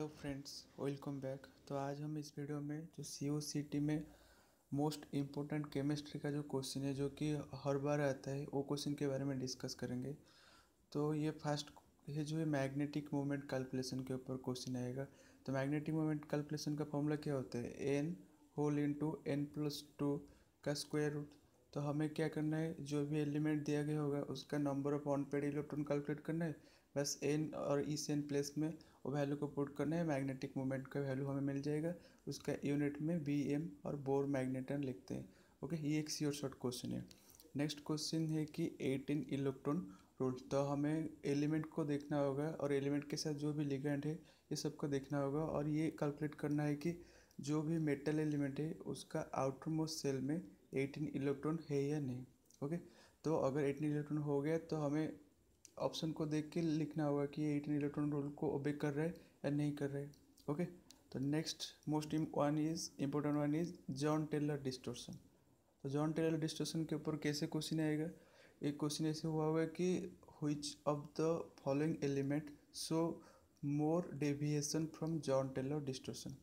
Hello friends welcome back तो आज हम इस वीडियो में जो सी ओ सी टी में मोस्ट इम्पोर्टेंट केमिस्ट्री का जो क्वेश्चन है जो कि हर बार आता है वो क्वेश्चन के बारे में डिस्कस करेंगे तो ये फर्स्ट ये जो है मैग्नेटिक मोमेंट कैलकुलेशन के ऊपर क्वेश्चन आएगा तो मैग्नेटिक मोमेंट कैलकुलेशन का फॉर्मूला क्या होता है n whole into n plus two का स्क्वायर रूट तो हमें क्या करना है जो भी एलिमेंट दिया गया होगा उसका number of unpaired electron calculate करना है बस एन और ई एन प्लेस में वो वैल्यू को पुट करना है मैग्नेटिक मोमेंट का वैल्यू हमें मिल जाएगा उसका यूनिट में बी एम और बोर मैग्नेटन लिखते हैं ओके ये एक सी और शॉर्ट क्वेश्चन है नेक्स्ट क्वेश्चन है कि एटीन इलेक्ट्रॉन रूल तो हमें एलिमेंट को देखना होगा और एलिमेंट के साथ जो भी लिगेंड है ये सब को देखना होगा और ये कैलकुलेट करना है कि जो भी मेटल एलिमेंट है उसका आउटर मोस्ट सेल में एटीन इलेक्ट्रॉन है या नहीं ओके तो अगर एटीन इलेक्ट्रॉन हो गया तो हमें ऑप्शन को देख के लिखना होगा कि ये एटीन इलेक्ट्रॉन रूल को ओबे कर रहा है या नहीं कर रहा है ओके तो next most one is important one is Jahn Teller distortion तो जॉन टेलर डिस्टोर्सन के ऊपर कैसे क्वेश्चन आएगा एक क्वेश्चन ऐसे हुआ हुआ कि which of the following element so more deviation from Jahn Teller distortion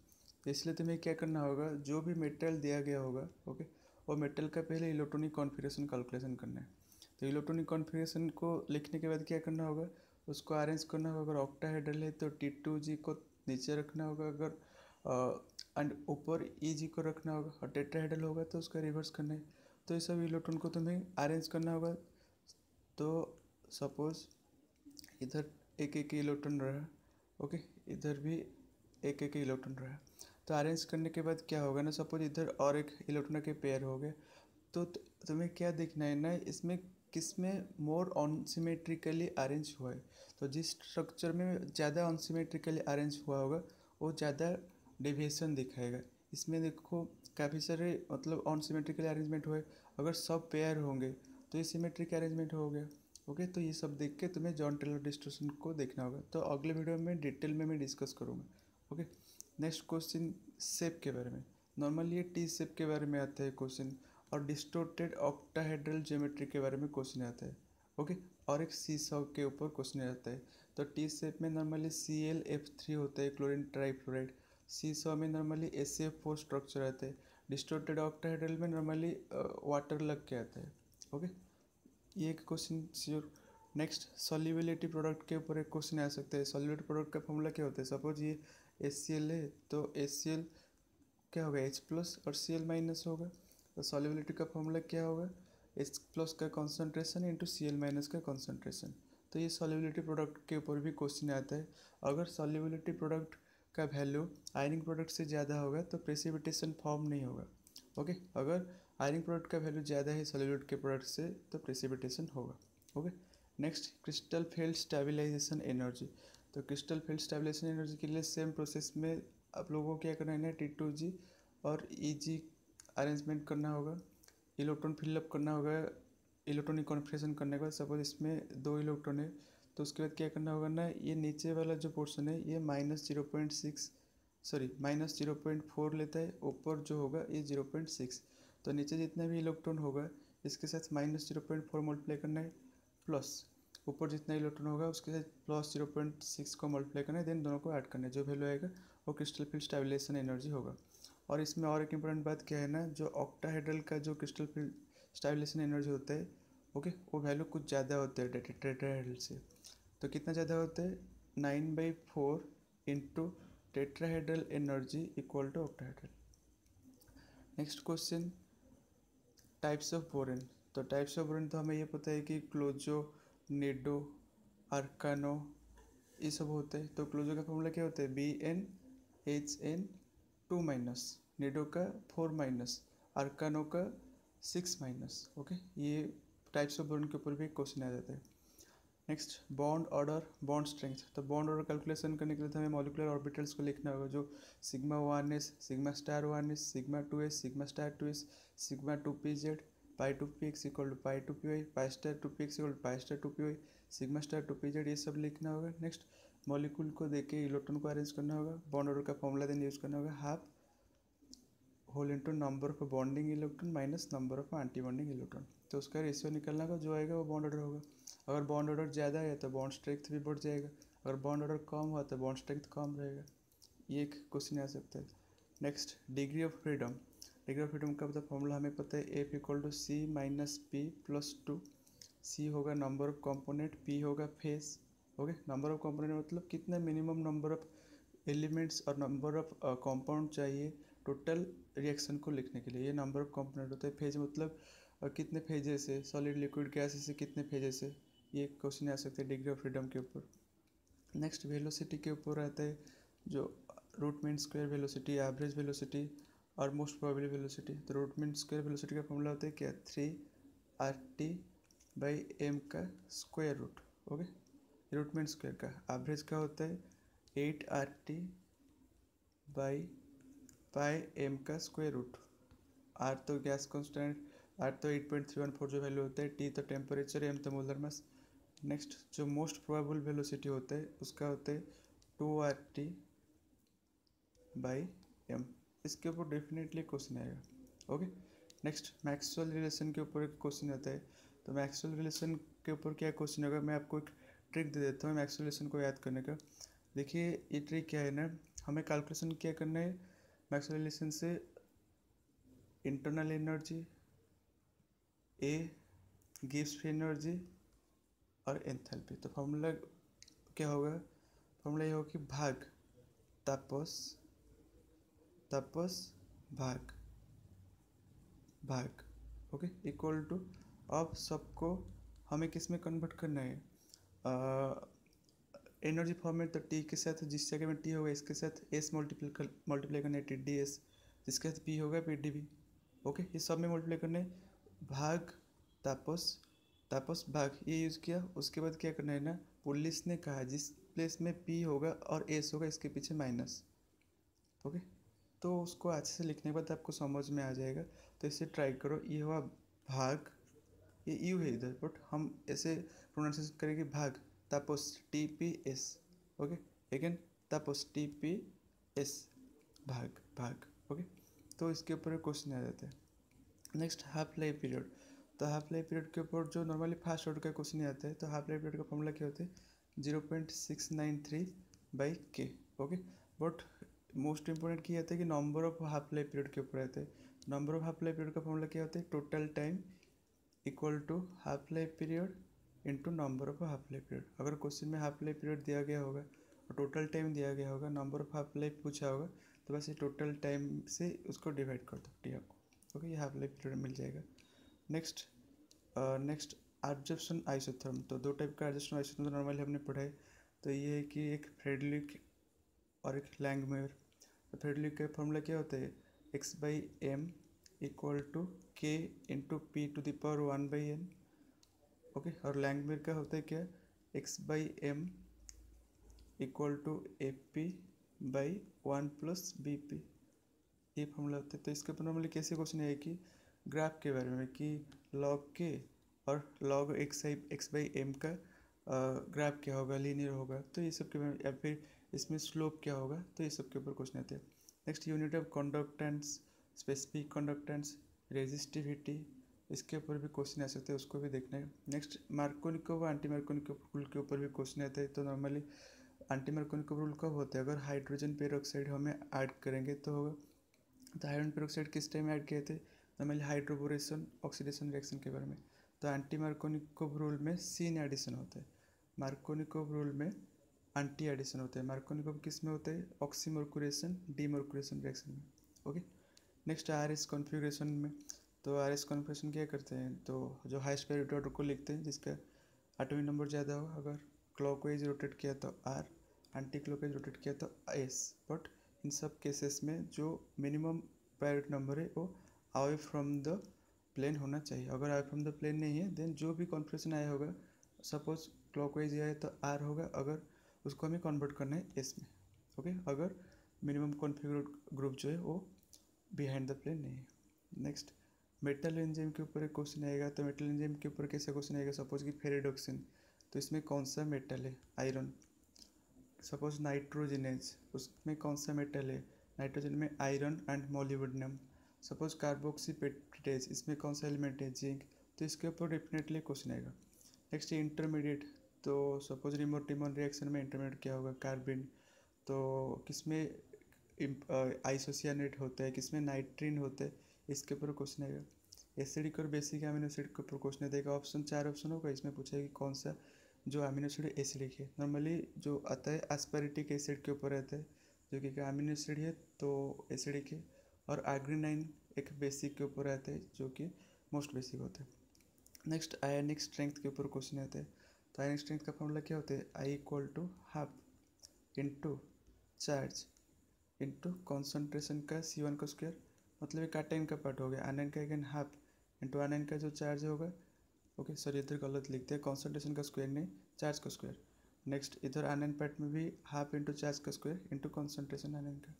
इसलिए तुम्हें क्या करना होगा जो भी मेटेरियल दिया गया होगा ओके वो मेटल का पहले इलेक्ट्रॉनिक कॉन्फ़िगरेशन कैलकुलेशन करना है तो इलेक्ट्रॉनिक कॉन्फ़िगरेशन को लिखने के बाद क्या करना होगा उसको अरेंज करना होगा अगर ऑक्टा हेडल है तो टी टू जी को नीचे रखना होगा अगर एंड ऊपर ई e जी को रखना होगा और टेट्रा हेडल होगा तो उसका रिवर्स करना है तो ये सब इलेक्ट्रॉन को तुम्हें अरेंज करना होगा तो सपोज इधर एक एक इलेक्ट्रॉन रहा ओके इधर भी एक एक इलेक्ट्रॉन रहा तो अरेंज करने के बाद क्या होगा ना सपोज इधर और एक इलेक्ट्रॉन के पेयर हो गए तो तुम्हें क्या देखना है ना इसमें किस में मोर अनसीमेट्रिकली अरेंज हुआ है तो जिस स्ट्रक्चर में ज़्यादा अनसीमेट्रिकली अरेंज हुआ होगा वो ज़्यादा डेविएशन दिखाएगा इसमें देखो काफ़ी सारे मतलब ऑनसीमेट्रिकली अरेंजमेंट हुए अगर सब पेयर होंगे तो ये सीमेट्रिक अरेंजमेंट हो गया ओके तो ये सब देख के तुम्हें जॉन टेलर डिस्ट्रीब्यूशन को देखना होगा तो अगले वीडियो में डिटेल में मैं डिस्कस करूँगा ओके नेक्स्ट क्वेश्चन सेप के बारे में नॉर्मली ये टी सेप के बारे में आता है क्वेश्चन और डिस्टोटेड ऑक्टाहेड्रल ज्योमेट्री के बारे में क्वेश्चन आता है ओके और एक सी सौ के ऊपर क्वेश्चन आता है तो टी सेप में normally C L F three होता है क्लोरिन ट्राइफ्लोराइड सी सौ में normally A C F four structure आता है डिस्टोटेड ऑक्टाहेड्रल में नॉर्मली वाटर uh, लग के आता है ओके ये एक question sure next solubility product के ऊपर एक क्वेश्चन आ सकता है सॉल्युबिलिटी प्रोडक्ट का फॉर्मूला क्या होता है सपोज ये सी एल है तो सी एल क्या होगा एच प्लस और सी एल माइनस होगा तो सॉलिबिलिटी का फॉर्मूला क्या होगा एच प्लस का concentration into C L minus का कॉन्सेंट्रेशन तो ये सॉलिबिलिटी प्रोडक्ट के ऊपर भी क्वेश्चन आता है अगर सॉलिबिलिटी प्रोडक्ट का वैल्यू आयनिंग प्रोडक्ट से ज़्यादा होगा तो प्रेसिपिटेशन फॉर्म नहीं होगा ओके अगर आयनिंग प्रोडक्ट का वैल्यू ज़्यादा है सॉलिबिलिटी के प्रोडक्ट से तो प्रेसिपिटेशन होगा okay next crystal field stabilisation energy तो क्रिस्टल फील्ड स्टेबिलाइजेशन एनर्जी के लिए सेम प्रोसेस में आप लोगों को क्या करना है टी टू जी और ई e जी अरेंजमेंट करना होगा इलेक्ट्रॉन फिलअप करना होगा इलेक्ट्रॉनिक कॉन्फ्रेशन करने के बाद सपोज इसमें दो इलेक्ट्रॉन है तो उसके बाद क्या करना होगा ना ये नीचे वाला जो पोर्शन है ये minus zero point six sorry minus zero point four लेता है ऊपर जो होगा ये जीरो पॉइंट सिक्स तो नीचे जितना भी इलेक्ट्रॉन होगा इसके साथ minus zero point four multiply करना है प्लस ऊपर जितना इलेक्ट्रॉन होगा उसके साथ प्लस जीरो पॉइंट सिक्स को मल्टीप्लाई करना है देन दोनों को ऐड करना है जो वैल्यू आएगा वो क्रिस्टल फील्ड स्टेबिलेशन एनर्जी होगा और इसमें और एक इम्पोर्टेंट बात क्या है ना जो ऑक्टाहेड्रल का जो क्रिस्टल स्टाइलेशन एनर्जी होता है ओके वो वैल्यू कुछ ज़्यादा होता है टेट्राहेड्रल से तो कितना ज़्यादा होता है nine by four into tetrahedral energy equal to octahedral next question types of borane तो टाइप्स ऑफ बोरेन तो हमें ये पता है कि क्लोजो नेडो आर्कानो ये सब होते हैं तो क्लोजो का फॉर्मूला क्या होता है B N H N two minus nido का फोर माइनस अर्कानो का सिक्स माइनस ओके ये टाइप्स ऑफ बॉन्ड के ऊपर भी क्वेश्चन आ जाता है next bond order bond strength तो बॉन्ड ऑर्डर कैलकुलेशन करने के लिए तो हमें मॉलिकुलर ऑर्बिटल्स को लिखना होगा जो sigma one s sigma star one s sigma two s sigma star two s sigma two p z pi two p x equal to pi two p y pi star two p x equal to pi star two p y sigma star two p z ये सब लिखना होगा next molecule को के electron को arrange करना होगा bond order का फॉर्मूला देन यूज़ करना होगा half whole into number of bonding electron minus number of anti bonding electron तो उसका रेशियो निकलना होगा जो आएगा वो बॉन्ड ऑर्डर होगा अगर बॉन्ड ऑर्डर ज़्यादा है तो बॉन्ड स्ट्रेंथ भी बढ़ जाएगा अगर बॉन्ड ऑर्डर कम हुआ तो बॉन्ड स्ट्रेंथ कम रहेगा ये एक क्वेश्चन आ सकता है next degree of freedom degree of freedom का फॉर्मूला मतलब हमें पता है F equal to C minus P plus two C होगा नंबर ऑफ कॉम्पोनेंट पी होगा phase okay number of component मतलब कितने मिनिमम नंबर ऑफ एलिमेंट्स और नंबर ऑफ कंपाउंड चाहिए टोटल रिएक्शन को लिखने के लिए ये नंबर ऑफ कंपोनेंट होता है फेज मतलब uh, कितने फेजेस है सॉलिड लिक्विड गैस से कितने फेजेस है ये क्वेश्चन आ सकते हैं डिग्री ऑफ फ्रीडम के ऊपर नेक्स्ट वेलोसिटी के ऊपर रहता है जो root mean square velocity average velocity और मोस्ट प्रोबेबल वेलोसिटी तो रूट मीन स्क्वायर वेलोसिटी का फॉर्मूला होता है क्या three R T by M का स्क्वायर रूट ओके रूट में स्क्वायर का एवरेज का होता है eight R T by pi M का स्क्वायर रूट आर तो गैस कॉन्स्टेंट आर तो eight point three one four जो वैल्यू होता है टी तो टेम्परेचर एम तो मोलर मास नेक्स्ट जो मोस्ट प्रोबेबल वेलोसिटी होता है उसका होता है two R T by M इसके ऊपर डेफिनेटली क्वेश्चन आएगा ओके नेक्स्ट मैक्सुअल रिलेशन के ऊपर क्वेश्चन आता है तो मैक्सुअल रिलेशन के ऊपर क्या क्वेश्चन होगा मैं आपको एक ट्रिक दे देता हूँ मैक्सुलेशन को याद करने का देखिए ये ट्रिक क्या है ना हमें कैलकुलेशन क्या करना है मैक्सुलेशन से इंटरनल एनर्जी ए गिव्स फ्री एनर्जी और एंथैल्पी तो फॉर्मूला क्या होगा फॉर्मूला ये होगा कि भाग तापस तापस भाग भाग ओके इक्वल टू अब सबको हमें किस में कन्वर्ट करना है एनर्जी फॉर्मेट तो टी के साथ जिस जगह में टी होगा इसके साथ एस मल्टीप्लाई मल्टीप्लाई करना है टी डी एस जिसके साथ पी होगा पी डी बी ओके ये सब में मल्टीप्लाई करने भाग तापस तापस भाग ये यूज़ किया उसके बाद क्या करना है ना पुलिस ने कहा जिस प्लेस में पी होगा और एस होगा इसके पीछे माइनस ओके तो उसको अच्छे से लिखने के बाद आपको समझ में आ जाएगा तो इसे ट्राई करो ये हुआ भाग ये यू है इधर बट हम ऐसे प्रोनाउंसिएशन करेंगे भाग तापस T P S okay again तापस टी पी एस भाग भाग ओके तो इसके ऊपर क्वेश्चन आ जाता है नेक्स्ट हाफ लाइफ पीरियड तो हाफ लाइफ पीरियड के ऊपर जो नॉर्मली फास्ट आउट का क्वेश्चन आता है तो हाफ लाइफ पीरियड का फॉर्मूला क्या होता है zero point six nine three by K okay but most important क्या आता है कि number of half life period के ऊपर आते है number of half life period का फॉर्मूला क्या होता है total time equal to half life period into number of half life period अगर क्वेश्चन में हाफ लाइफ पीरियड दिया गया होगा और टोटल टाइम दिया गया होगा नंबर ऑफ हाफ लाइफ पूछा होगा तो बस ये टोटल टाइम से उसको डिवाइड कर दो टी आपको ओके ये हाफ लाइफ पीरियड मिल जाएगा नेक्स्ट नेक्स्ट एडजप्शन आइसोथर्म तो दो टाइप का एडजप्शन आइसोथर्म तो नॉर्मली हमने पढ़ा है तो ये है कि एक फ्रेडलिक और एक लैंगमेयर तो फ्रेडलिक का फॉर्मूला क्या होता है x by m equal to K into P to the power one by n okay और लैंगमेर का होता है क्या x by m equal to a P by one plus b P ये फॉर्मूला होता है तो इसके ऊपर नॉर्मली कैसे क्वेश्चन है कि ग्राफ के बारे में कि लॉग के और लॉग एक्स आई एक्स बाई एम का ग्राफ क्या होगा लीनियर होगा तो ये सब के बारे में या फिर इसमें स्लोप क्या होगा तो ये सब के ऊपर क्वेश्चन आते हैं next unit of conductance specific conductance resistivity इसके ऊपर भी क्वेश्चन आ सकते हैं उसको भी देखना है नेक्स्ट मार्कोनिको व एंटी मार्कोनिको रूल के ऊपर भी क्वेश्चन आता है तो नॉर्मली एंटी मार्कोनिको रूल कब होता है अगर हाइड्रोजन पेरोक्साइड हमें ऐड करेंगे तो होगा तो हाइड्रोजन पेरोक्साइड किस टाइम ऐड किए थे नॉर्मली हाइड्रोबोरेशन ऑक्सीडेशन रिएक्शन के बारे में तो एंटी मार्कोनिको रूल में सीन एडिशन होता है मार्कोनिको रूल में एंटी एडिशन होता है मार्कोनिको किस में होता है ऑक्सीमर्कुरेशन डीमर्कुरेशन रिएक्शन में okay next R S configuration में तो आर एस कॉन्फ़िगरेशन क्या करते हैं तो जो हाइस्ट प्रायोरिटी ऑर्डर को लिखते हैं जिसका आटोमिक नंबर ज़्यादा हो अगर क्लॉक वाइज रोटेट किया तो R anticlockwise rotate किया तो एस बट इन सब केसेस में जो मिनिमम प्रायोरिटी नंबर है वो अवे फ्रॉम द प्लेन होना चाहिए अगर अवे फ्रॉम द प्लेन नहीं है देन जो भी कॉन्फ़िगरेशन आया होगा सपोज क्लॉक वाइज आए तो आर होगा अगर उसको हमें कन्वर्ट करना है एस में ओके okay? अगर मिनिमम कॉन्फ़िगर ग्रुप जो है वो बिहाइंड द प्लेन नहीं है नेक्स्ट मेटल एंजाइम के ऊपर एक क्वेश्चन आएगा तो मेटल एंजाइम के ऊपर कैसा क्वेश्चन आएगा सपोज कि फेरेडोक्सिन तो इसमें कौन सा मेटल है आयरन सपोज नाइट्रोजनेज उसमें कौन सा मेटल है नाइट्रोजन में iron and molybdenum suppose carboxypeptidase इसमें कौन सा एलिमेंट है जिंक तो इसके ऊपर डेफिनेटली क्वेश्चन आएगा नेक्स्ट इंटरमीडिएट तो सपोज रिमोटिमोन रिएक्शन में इंटरमीडिएट क्या होगा कार्बिन तो किसमें आइसोसियानेट होता है किसमें नाइट्रीन होते है इसके ऊपर क्वेश्चन आएगा एसिडिक और बेसिक अमीनो एसिड के ऊपर क्वेश्चन देगा ऑप्शन चार ऑप्शन होगा इसमें पूछा कि कौन सा जो अमीनो एसिड एसिडिक है नॉर्मली जो आता है एस्पेरिटिक एसिड के ऊपर रहता है जो कि अमीनो एसिड है तो एसिडिक है और आग्रीनाइन एक बेसिक के ऊपर रहता है जो कि मोस्ट बेसिक होता है नेक्स्ट आयनिक स्ट्रेंथ के ऊपर क्वेश्चन आते हैं तो आयनिक स्ट्रेंथ का फॉर्मूला क्या होता है I equal to half into charge into concentration का सी वन का स्क्वायर मतलब एक आटेन का पार्ट हो गया एन का अगेन हाफ इंटू एन का जो चार्ज होगा ओके सर इधर गलत लिखते हैं कॉन्सेंट्रेशन का स्क्वायर नहीं चार्ज का स्क्वायर नेक्स्ट इधर एन पार्ट में भी हाफ इंटू चार्ज का स्क्वायर इंटू कॉन्सेंट्रेशन आन एन का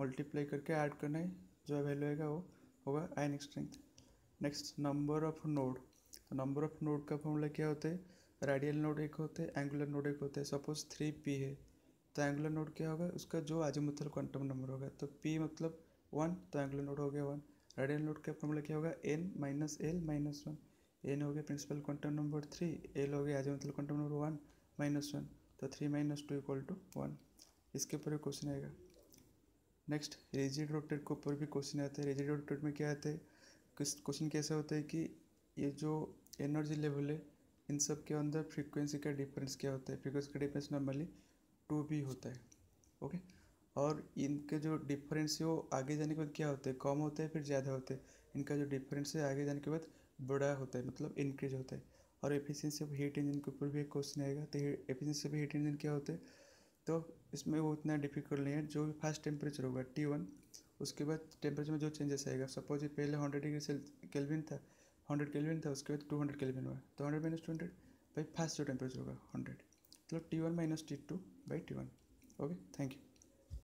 मल्टीप्लाई करके ऐड करना है जो वैल्यू आएगा वो होगा ion strength next number of node number of node का फॉर्मूला क्या होता है रेडियल नोड एक होते हैं एंगुलर नोड एक होते हैं सपोज थ्री पी है तो एंगुलर नोड क्या होगा उसका जो मतलब क्वांटम नंबर होगा तो पी मतलब वन तो एंगुलर नोड हो गया वन रेडियल नोड का फॉर्मूला क्या होगा n minus l minus one n हो गया principal quantum number three l हो गया मतलब quantum number one minus one तो three minus two equal to one इसके ऊपर भी क्वेश्चन आएगा नेक्स्ट रेजिड रोटेट के ऊपर भी क्वेश्चन आते हैं रेजिड रोटेट में क्या आते हैं क्वेश्चन कैसे होता है कि ये जो एनर्जी लेवल है इन सब के अंदर फ्रीक्वेंसी का डिफरेंस क्या होता है फ्रीक्वेंसी का डिफरेंस नॉर्मली टू भी होता है ओके और इनके जो डिफरेंस है वो आगे जाने के बाद क्या होते हैं कम होते हैं फिर ज़्यादा होते हैं इनका जो डिफरेंस है आगे जाने के बाद बड़ा होता है मतलब इंक्रीज होता है और एफिशिएंसी ऑफ हीट इंजन के ऊपर भी एक क्वेश्चन आएगा तो एफिशिएंसी ऑफ हीट इंजन क्या होते हैं तो इसमें वो उतना डिफिकल्ट नहीं है जो भी फर्स्ट टेम्परेचर होगा टी वन उसके बाद टेम्परेचर में जो चेंजेस आएगा सपोज ये पहले हंड्रेड डिग्री केल्विन था हंड्रेड केल्विन था उसके बाद टू हंड्रेड केल्विन हुआ तो हंड्रेड माइनस टू हंड्रेड भाई फर्स्ट जो टेम्परेचर होगा हंड्रेड मतलब T one minus T two by t1 okay thank you